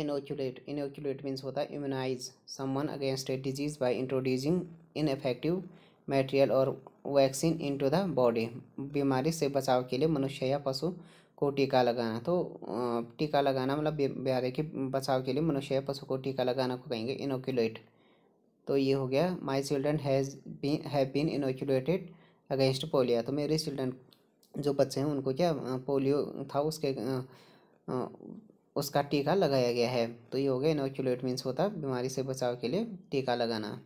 inoculate inoculate means होता है against a disease a introducing in effective ineffective और vaccine into the body बीमारी से बचाव के लिए मनुष्य या पशु को टीका लगाना तो टीका लगाना मतलब बीमारी के बचाव के लिए मनुष्य या पशु को टीका लगाना को कहेंगे इनोक्यूलेट तो ये हो गया my children has been have been inoculated against polio तो मेरे चिल्ड्रन जो बच्चे हैं उनको क्या पोलियो था उसके उसका टीका लगाया गया है तो ये हो गया इनोक्यूलेट मीन्स होता बीमारी से बचाव के लिए टीका लगाना